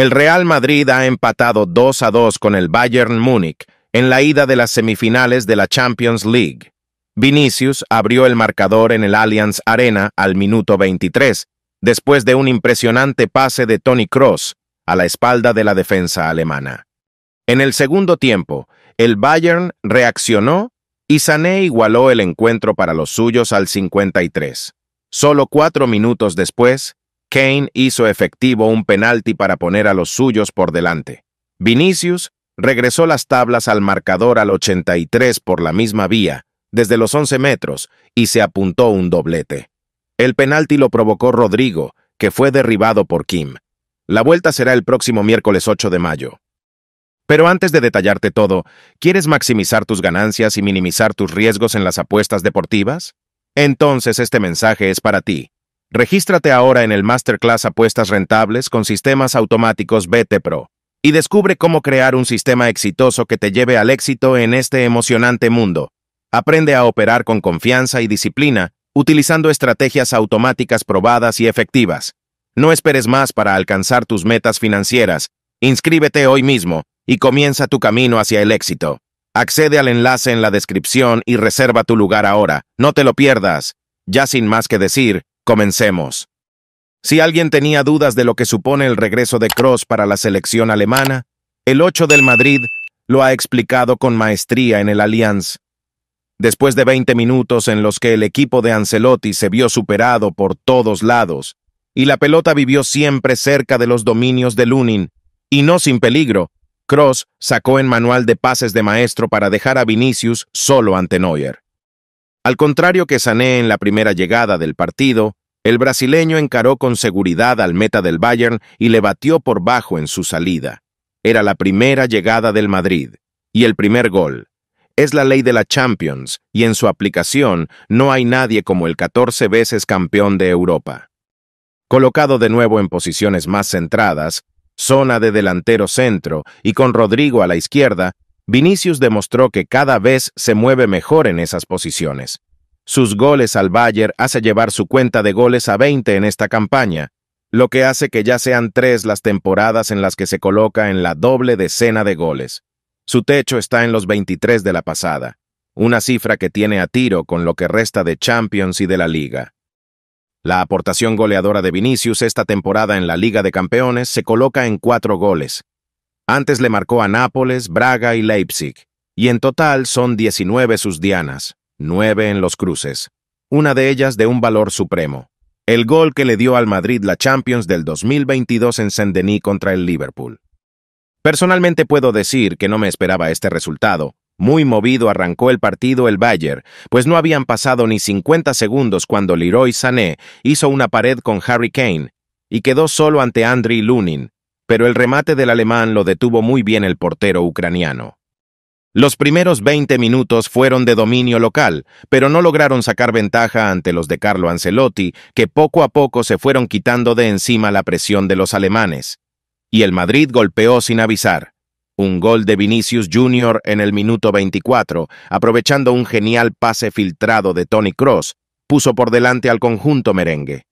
El Real Madrid ha empatado 2 a 2 con el Bayern Múnich en la ida de las semifinales de la Champions League. Vinicius abrió el marcador en el Allianz Arena al minuto 23, después de un impresionante pase de Tony Cross a la espalda de la defensa alemana. En el segundo tiempo, el Bayern reaccionó y Sané igualó el encuentro para los suyos al 53. Solo cuatro minutos después, Kane hizo efectivo un penalti para poner a los suyos por delante. Vinicius regresó las tablas al marcador al 83 por la misma vía, desde los 11 metros, y se apuntó un doblete. El penalti lo provocó Rodrigo, que fue derribado por Kim. La vuelta será el próximo miércoles 8 de mayo. Pero antes de detallarte todo, ¿quieres maximizar tus ganancias y minimizar tus riesgos en las apuestas deportivas? Entonces este mensaje es para ti. Regístrate ahora en el Masterclass Apuestas Rentables con Sistemas Automáticos BT Pro y descubre cómo crear un sistema exitoso que te lleve al éxito en este emocionante mundo. Aprende a operar con confianza y disciplina utilizando estrategias automáticas probadas y efectivas. No esperes más para alcanzar tus metas financieras. Inscríbete hoy mismo y comienza tu camino hacia el éxito. Accede al enlace en la descripción y reserva tu lugar ahora. No te lo pierdas. Ya sin más que decir, Comencemos. Si alguien tenía dudas de lo que supone el regreso de Kroos para la selección alemana, el 8 del Madrid lo ha explicado con maestría en el Allianz. Después de 20 minutos en los que el equipo de Ancelotti se vio superado por todos lados, y la pelota vivió siempre cerca de los dominios de Lunin, y no sin peligro, Cross sacó en manual de pases de maestro para dejar a Vinicius solo ante Neuer. Al contrario que Sané en la primera llegada del partido, el brasileño encaró con seguridad al meta del Bayern y le batió por bajo en su salida. Era la primera llegada del Madrid y el primer gol. Es la ley de la Champions y en su aplicación no hay nadie como el 14 veces campeón de Europa. Colocado de nuevo en posiciones más centradas, zona de delantero centro y con Rodrigo a la izquierda, Vinicius demostró que cada vez se mueve mejor en esas posiciones. Sus goles al Bayern hace llevar su cuenta de goles a 20 en esta campaña, lo que hace que ya sean tres las temporadas en las que se coloca en la doble decena de goles. Su techo está en los 23 de la pasada, una cifra que tiene a tiro con lo que resta de Champions y de la Liga. La aportación goleadora de Vinicius esta temporada en la Liga de Campeones se coloca en cuatro goles, antes le marcó a Nápoles, Braga y Leipzig, y en total son 19 sus dianas, 9 en los cruces, una de ellas de un valor supremo. El gol que le dio al Madrid la Champions del 2022 en Saint-Denis contra el Liverpool. Personalmente puedo decir que no me esperaba este resultado. Muy movido arrancó el partido el Bayern, pues no habían pasado ni 50 segundos cuando Leroy Sané hizo una pared con Harry Kane y quedó solo ante Andriy Lunin, pero el remate del alemán lo detuvo muy bien el portero ucraniano. Los primeros 20 minutos fueron de dominio local, pero no lograron sacar ventaja ante los de Carlo Ancelotti, que poco a poco se fueron quitando de encima la presión de los alemanes. Y el Madrid golpeó sin avisar. Un gol de Vinicius Jr. en el minuto 24, aprovechando un genial pase filtrado de Tony Cross, puso por delante al conjunto merengue.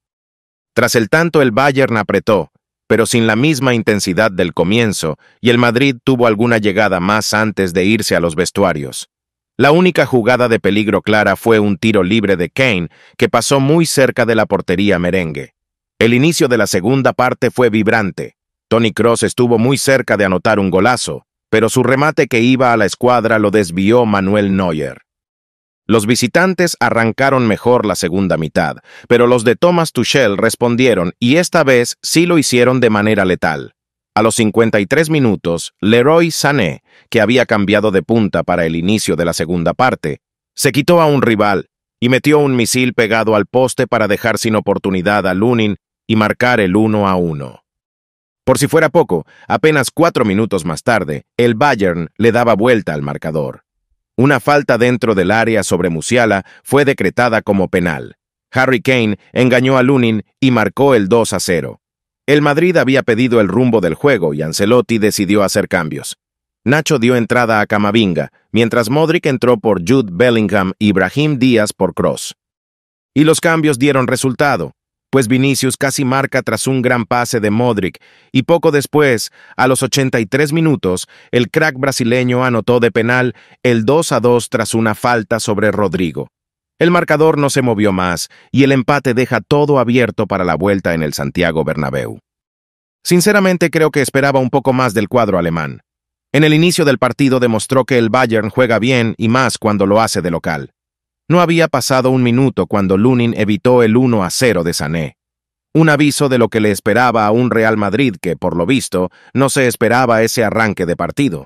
Tras el tanto, el Bayern apretó, pero sin la misma intensidad del comienzo, y el Madrid tuvo alguna llegada más antes de irse a los vestuarios. La única jugada de peligro clara fue un tiro libre de Kane, que pasó muy cerca de la portería merengue. El inicio de la segunda parte fue vibrante. Tony Cross estuvo muy cerca de anotar un golazo, pero su remate que iba a la escuadra lo desvió Manuel Neuer. Los visitantes arrancaron mejor la segunda mitad, pero los de Thomas Tuchel respondieron y esta vez sí lo hicieron de manera letal. A los 53 minutos, Leroy Sané, que había cambiado de punta para el inicio de la segunda parte, se quitó a un rival y metió un misil pegado al poste para dejar sin oportunidad a Lunin y marcar el 1 a 1. Por si fuera poco, apenas cuatro minutos más tarde, el Bayern le daba vuelta al marcador. Una falta dentro del área sobre Musiala fue decretada como penal. Harry Kane engañó a Lunin y marcó el 2 a 0. El Madrid había pedido el rumbo del juego y Ancelotti decidió hacer cambios. Nacho dio entrada a Camavinga, mientras Modric entró por Jude Bellingham y Ibrahim Díaz por Cross. Y los cambios dieron resultado pues Vinicius casi marca tras un gran pase de Modric y poco después, a los 83 minutos, el crack brasileño anotó de penal el 2 a 2 tras una falta sobre Rodrigo. El marcador no se movió más y el empate deja todo abierto para la vuelta en el Santiago Bernabéu. Sinceramente creo que esperaba un poco más del cuadro alemán. En el inicio del partido demostró que el Bayern juega bien y más cuando lo hace de local. No había pasado un minuto cuando Lunin evitó el 1 a 0 de Sané. Un aviso de lo que le esperaba a un Real Madrid que, por lo visto, no se esperaba ese arranque de partido.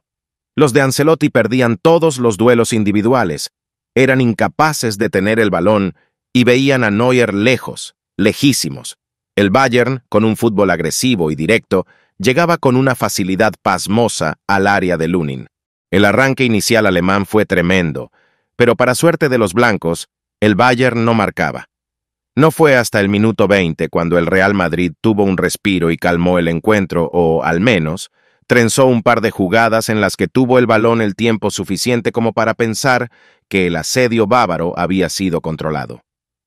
Los de Ancelotti perdían todos los duelos individuales, eran incapaces de tener el balón y veían a Neuer lejos, lejísimos. El Bayern, con un fútbol agresivo y directo, llegaba con una facilidad pasmosa al área de Lunin. El arranque inicial alemán fue tremendo, pero para suerte de los blancos, el Bayern no marcaba. No fue hasta el minuto 20 cuando el Real Madrid tuvo un respiro y calmó el encuentro, o al menos, trenzó un par de jugadas en las que tuvo el balón el tiempo suficiente como para pensar que el asedio bávaro había sido controlado.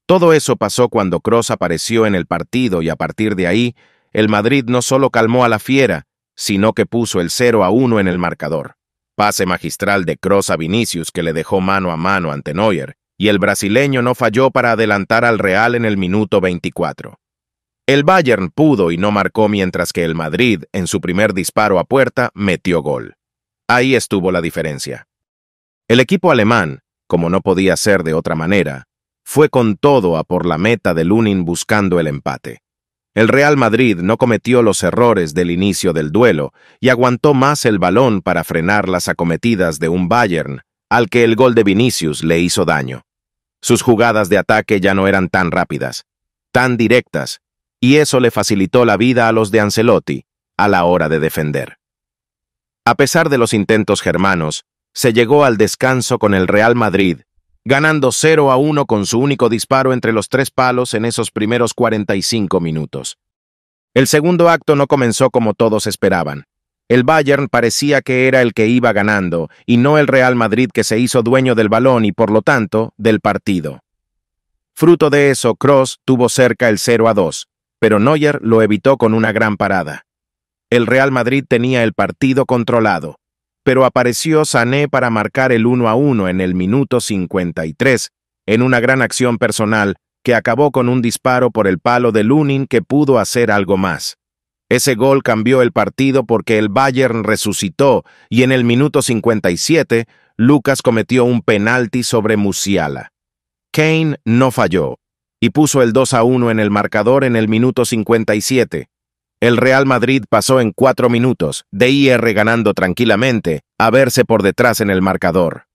Todo eso pasó cuando Cross apareció en el partido y a partir de ahí, el Madrid no solo calmó a la fiera, sino que puso el 0 a 1 en el marcador. Pase magistral de Cross a Vinicius que le dejó mano a mano ante Neuer, y el brasileño no falló para adelantar al Real en el minuto 24. El Bayern pudo y no marcó mientras que el Madrid, en su primer disparo a puerta, metió gol. Ahí estuvo la diferencia. El equipo alemán, como no podía ser de otra manera, fue con todo a por la meta de Lunin buscando el empate. El Real Madrid no cometió los errores del inicio del duelo y aguantó más el balón para frenar las acometidas de un Bayern, al que el gol de Vinicius le hizo daño. Sus jugadas de ataque ya no eran tan rápidas, tan directas, y eso le facilitó la vida a los de Ancelotti a la hora de defender. A pesar de los intentos germanos, se llegó al descanso con el Real Madrid ganando 0 a 1 con su único disparo entre los tres palos en esos primeros 45 minutos. El segundo acto no comenzó como todos esperaban. El Bayern parecía que era el que iba ganando y no el Real Madrid que se hizo dueño del balón y por lo tanto del partido. Fruto de eso, Cross tuvo cerca el 0 a 2, pero Neuer lo evitó con una gran parada. El Real Madrid tenía el partido controlado, pero apareció Sané para marcar el 1 a 1 en el minuto 53, en una gran acción personal que acabó con un disparo por el palo de Lunin que pudo hacer algo más. Ese gol cambió el partido porque el Bayern resucitó y en el minuto 57 Lucas cometió un penalti sobre Musiala. Kane no falló y puso el 2 a 1 en el marcador en el minuto 57. El Real Madrid pasó en cuatro minutos, de IR ganando tranquilamente, a verse por detrás en el marcador.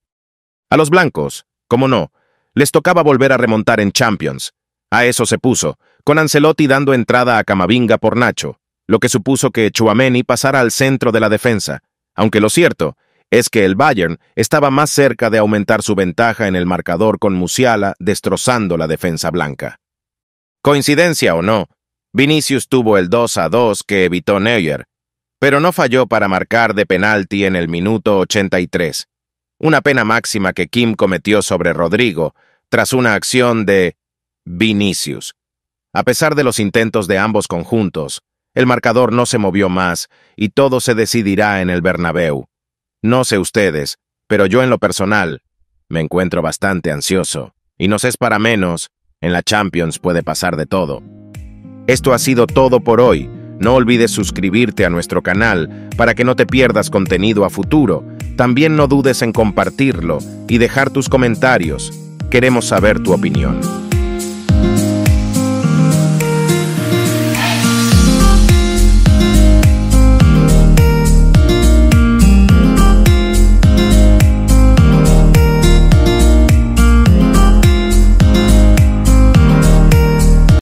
A los blancos, como no, les tocaba volver a remontar en Champions. A eso se puso, con Ancelotti dando entrada a Camavinga por Nacho, lo que supuso que Chuameni pasara al centro de la defensa, aunque lo cierto es que el Bayern estaba más cerca de aumentar su ventaja en el marcador con Musiala destrozando la defensa blanca. Coincidencia o no, Vinicius tuvo el 2 a 2 que evitó Neuer, pero no falló para marcar de penalti en el minuto 83, una pena máxima que Kim cometió sobre Rodrigo tras una acción de Vinicius. A pesar de los intentos de ambos conjuntos, el marcador no se movió más y todo se decidirá en el Bernabéu. No sé ustedes, pero yo en lo personal me encuentro bastante ansioso, y no es para menos, en la Champions puede pasar de todo. Esto ha sido todo por hoy. No olvides suscribirte a nuestro canal para que no te pierdas contenido a futuro. También no dudes en compartirlo y dejar tus comentarios. Queremos saber tu opinión.